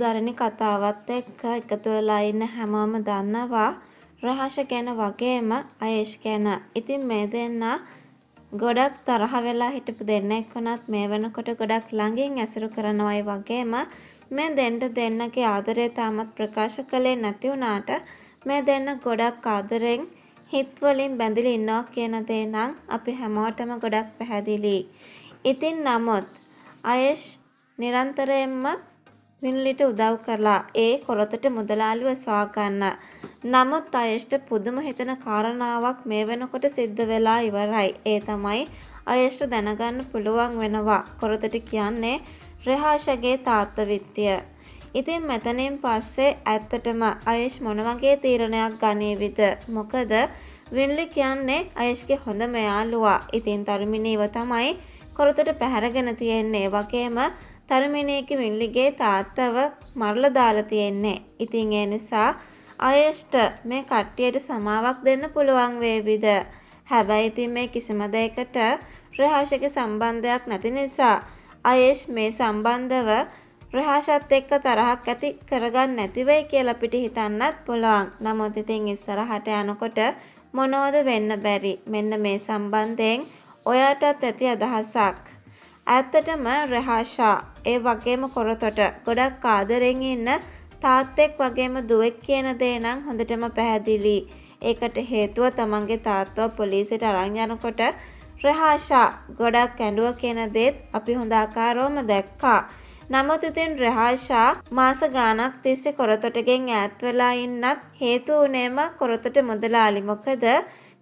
දරණ කතාවත් එක්ක එකතු වෙලා ඉන්න හැමෝම දන්නවා රහස ගැන වගේම අයේෂ් ගැන. ඉතින් මේ දෙන්නා ගොඩක් තරහ වෙලා හිටපු දෙන්නෙක් වුණත් මේ වෙනකොට ගොඩක් ළඟින් ඇසුරු කරනවායි වගේම මේ දෙන්න දෙන්නගේ ආදරය තාමත් ප්‍රකාශ කළේ නැති වුණාට මේ දෙන්න ගොඩක් ආදරෙන් හිත් වලින් බැඳිලා ඉන්නවා කියන දේ නම් අපි හැමෝටම ගොඩක් පැහැදිලි. ඉතින් නමුත් අයේෂ් නිරන්තරයෙන්ම මිනුලිට උදව් කරලා ඒ කොළතට මුදලාලිව සවා ගන්න. නමුත් අයෂ්ට පුදුම හිතන කාරණාවක් මේ වෙනකොට සිද්ධ වෙලා ඉවරයි. ඒ තමයි අයෂ්ට දැනගන්න පුළුවන් වෙනවා. කොළතට කියන්නේ රෙහාෂගේ තාත්ත විත්තිය. ඉතින් මෙතනින් පස්සේ ඇත්තටම අයෂ් මොන වගේ තීරණයක් ගනීවිද? මොකද වින්ලි කියන්නේ අයෂ්ගේ හොඳම යාළුවා. ඉතින් තරුමිනීව තමයි කොළතට පැහැරගෙන තියෙන්නේ. වගේම තරුමිණියක මිල්ලිගේ තාත්තව මරලා දාලා තියෙන්නේ. ඉතින් ඒ නිසා අයෙෂ්ට මේ කට්ටියට සමාවක් දෙන්න පුළුවන් වේවිද? හැබැයි ඉතින් මේ කිසිම දෙයකට රහාෂක සම්බන්ධයක් නැති නිසා අයෙෂ් මේ සම්බන්ධව රහාෂත් එක්ක තරහක් ඇති කරගන්න නැති වෙයි කියලා පිට හිතන්නත් පුළුවන්. නමුත් ඉතින් ඉස්සරහට යනකොට මොනවද වෙන්න බැරි? මෙන්න මේ සම්බන්ධයෙන් ඔයාටත් ඇති අදහසක්. ඇත්තටම රෙහාෂා ඒ වගේම කොරතොට ගොඩක් ආදරෙන් ඉන්න තාත්තෙක් වගේම දුවෙක් කියන දේ නම් හොඳටම පැහැදිලි. ඒකට හේතුව තමන්ගේ තාත්තව පොලිසියට අරන් යනකොට රෙහාෂා ගොඩක් ඇඬුව කියන දේත් අපි හොඳ ආකාරවම දැක්කා. නමුත් ඉතින් රෙහාෂා මාස ගානක් තිස්සේ කොරතොටගෙන් ඈත් වෙලා ඉන්නත් හේතු උනේම කොරතොට මුදලාලි මොකද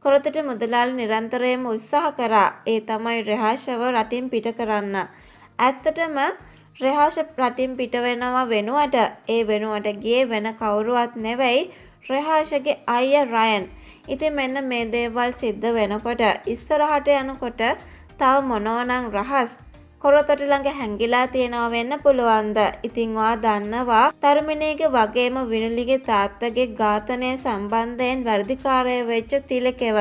කොරතට මුදලාලි නිරන්තරයෙන්ම උත්සාහ කරා. ඒ තමයි රෙහාෂව රටින් පිට කරන්න. ඇත්තටම රෙහාෂ රටින් පිට වෙනවා වෙනුවට ඒ වෙනුවට ගියේ වෙන කවුරුවත් නෙවෙයි රෙහාෂගේ අයිය රයන්. ඉතින් මෙන්න මේ දේවල් සිද්ධ වෙනකොට ඉස්සරහට යනකොට තව මොනෝනම් රහස් කොරතොට ළඟ හැංගිලා තියෙනවා වෙන්න පුළුවන්ද. ඉතින්වා දන්නවා තරුමිණීගේ වගේම විනුලිගේ තාත්තගේ ඝාතනය සම්බන්ධයෙන් වැඩිකාරය වෙච්ච තිලකෙව.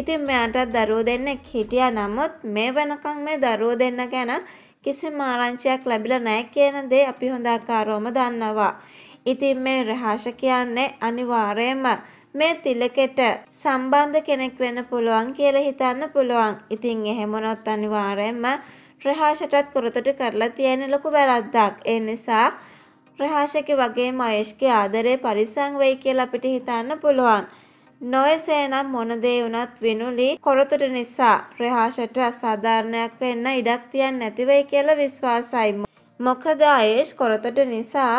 ඉතින් මෙයාටත් දරුවෝ දෙන්නෙක් හිටියා නමුත් මේ වෙනකන් මේ දරුවෝ දෙන්න ගැන කිසිම ආරංචියක් ලැබිලා නැහැ කියන දේ අපි හොඳාකාරවම දන්නවා. ඉතින් මේ රහාෂ කියන්නේ අනිවාර්යයෙන්ම මේ තිලකෙට සම්බන්ධ කෙනෙක් වෙන්න පුළුවන් කියලා හිතන්න පුළුවන්. ඉතින් එහෙම නොත් අනිවාර්යයෙන්ම ප්‍රහාෂටත් කොරතට කරලා තියෙන ලොකු වැරද්දක්. ඒ නිසා ප්‍රහාෂක වගේ මහේෂ්ගේ ආදරේ පරිස්සම් වෙයි කියලා අපිට හිතන්න පුළුවන්. නොයසේනම් මොන දේ වුණත් විනුලි කොරතට නිසා ප්‍රහාෂට අසාධාරණයක් වෙන්න ඉඩක් තියන්නේ නැති වෙයි කියලා විශ්වාසයි. මොකද ආයේෂ් කොරතට නිසා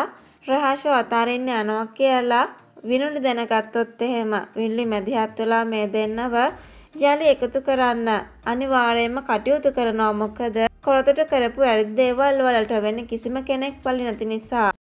ප්‍රහාෂ වතාරින්න යනවා කියලා විනුලි දැනගත්තොත් එහෙම විනුලි මැදිහත් වෙලා මේ දෙන්නව යලි එකතු කරන්න අනිවාර්යයෙන්ම කටයුතු කරනවා මොකද කොරතට කරපු වැරදි දේවල් වලට වෙන කිසිම කෙනෙක් පලි නැති නිසා.